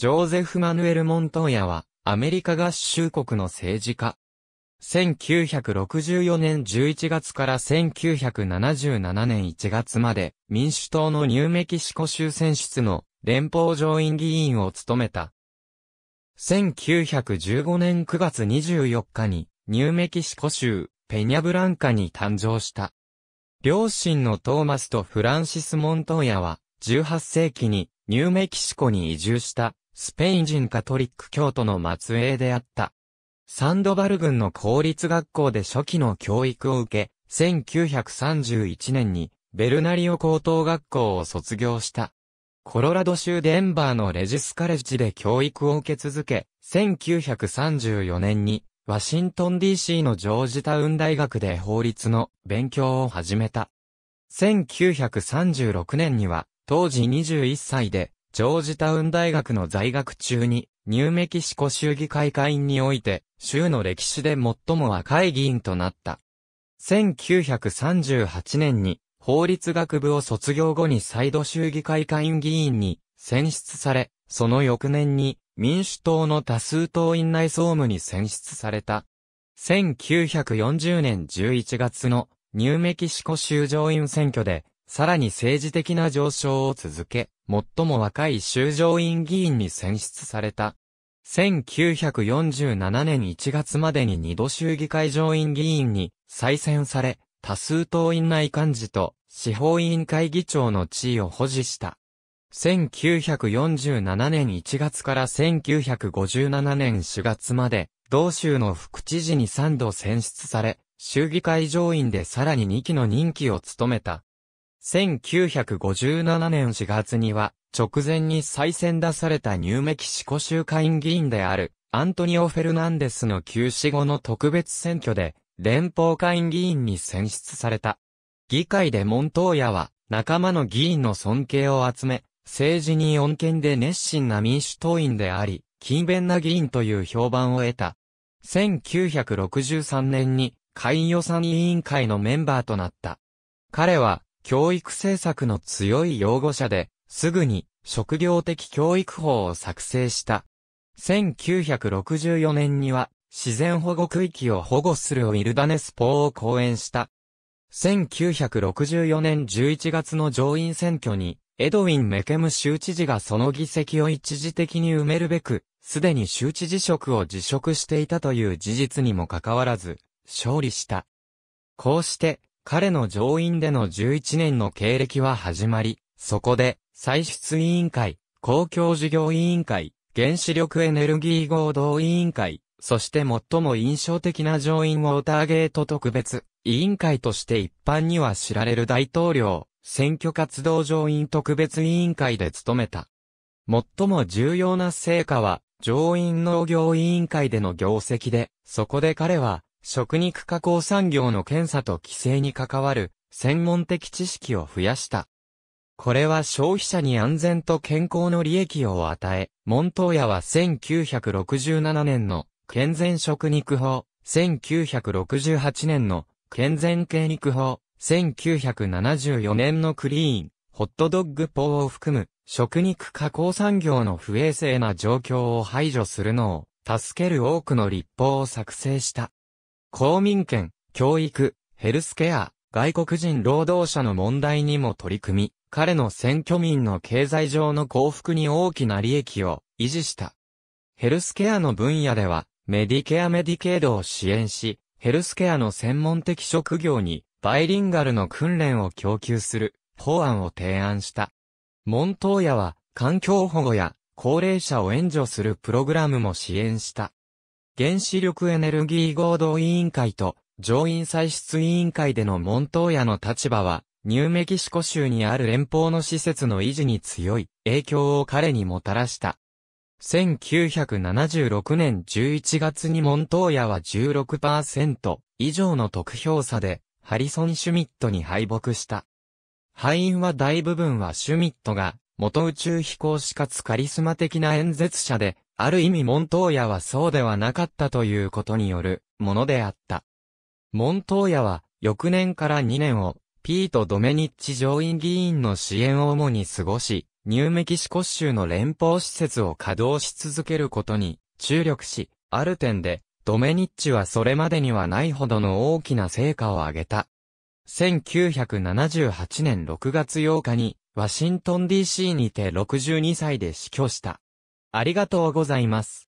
ジョーゼフ・マヌエル・モントーヤは、アメリカ合衆国の政治家。1964年11月から1977年1月まで、民主党のニューメキシコ州選出の連邦上院議員を務めた。1915年9月24日に、ニューメキシコ州、ペニャブランカに誕生した。両親のトーマスとフランシス・モントーヤは、18世紀にニューメキシコに移住したスペイン人カトリック教徒の末裔であった。サンドバル軍の公立学校で初期の教育を受け、1931年にベルナリオ高等学校を卒業した。コロラド州デンバーのレジスカレッジで教育を受け続け、1934年にワシントン DC のジョージタウン大学で法律の勉強を始めた。1936年には当時21歳でジョージタウン大学の在学中に、ニューメキシコ州議会会員において、州の歴史で最も若い議員となった。1938年に、法律学部を卒業後に再度州議会会員議員に選出され、その翌年に民主党の多数党院内総務に選出された。1940年11月のニューメキシコ州上院選挙でさらに政治的な上昇を続け、最も若い衆上院議員に選出された。1947年1月までに二度衆議会上院議員に再選され、多数党院内幹事と司法委員会議長の地位を保持した。1947年1月から1957年4月まで、同州の副知事に3度選出され、衆議会上院でさらに2期の任期を務めた。1957年4月には、直前に再選出されたニューメキシコ州会議員である、アントニオ・フェルナンデスの休止後の特別選挙で、連邦会議員に選出された。議会でモントーヤは、仲間の議員の尊敬を集め、政治に恩恵で熱心な民主党員であり、勤勉な議員という評判を得た。1963年に、会員予算委員会のメンバーとなった。彼は、教育政策の強い擁護者で、すぐに職業的教育法を作成した。1964年には自然保護区域を保護するウィルダネス法を講演した。1964年11月の上院選挙に、エドウィン・メケム州知事がその議席を一時的に埋めるべく、すでに州知事職を辞職していたという事実にもかかわらず、勝利した。こうして、彼の上院での11年の経歴は始まり、そこで、歳出委員会、公共事業委員会、原子力エネルギー合同委員会、そして最も印象的な上院ウォーターゲート特別委員会として一般には知られる大統領、選挙活動上院特別委員会で務めた。最も重要な成果は、上院農業委員会での業績で、そこで彼は、食肉加工産業の検査と規制に関わる専門的知識を増やした。これは消費者に安全と健康の利益を与え、モントーヤは1967年の健全食肉法、1968年の健全系肉法、1974年のクリーン、ホットドッグ法を含む食肉加工産業の不衛生な状況を排除するのを助ける多くの立法を作成した。公民権、教育、ヘルスケア、外国人労働者の問題にも取り組み、彼の選挙民の経済上の幸福に大きな利益を維持した。ヘルスケアの分野では、メディケアメディケードを支援し、ヘルスケアの専門的職業にバイリンガルの訓練を供給する法案を提案した。モントーヤは環境保護や高齢者を援助するプログラムも支援した。原子力エネルギー合同委員会と上院歳出委員会でのモントーヤの立場は、ニューメキシコ州にある連邦の施設の維持に強い影響を彼にもたらした。1976年11月にモントーヤは16%以上の得票差で、ハリソン・シュミットに敗北した。敗因は大部分はシュミットが、元宇宙飛行士かつカリスマ的な演説者で、ある意味モントーヤはそうではなかったということによるものであった。モントーヤは翌年から2年をピート・ドメニッチ上院議員の支援を主に過ごし、ニューメキシコ州の連邦施設を稼働し続けることに注力し、ある点で、ドメニッチはそれまでにはないほどの大きな成果を上げた。1978年6月8日に、ワシントン DC にて62歳で死去した。ありがとうございます。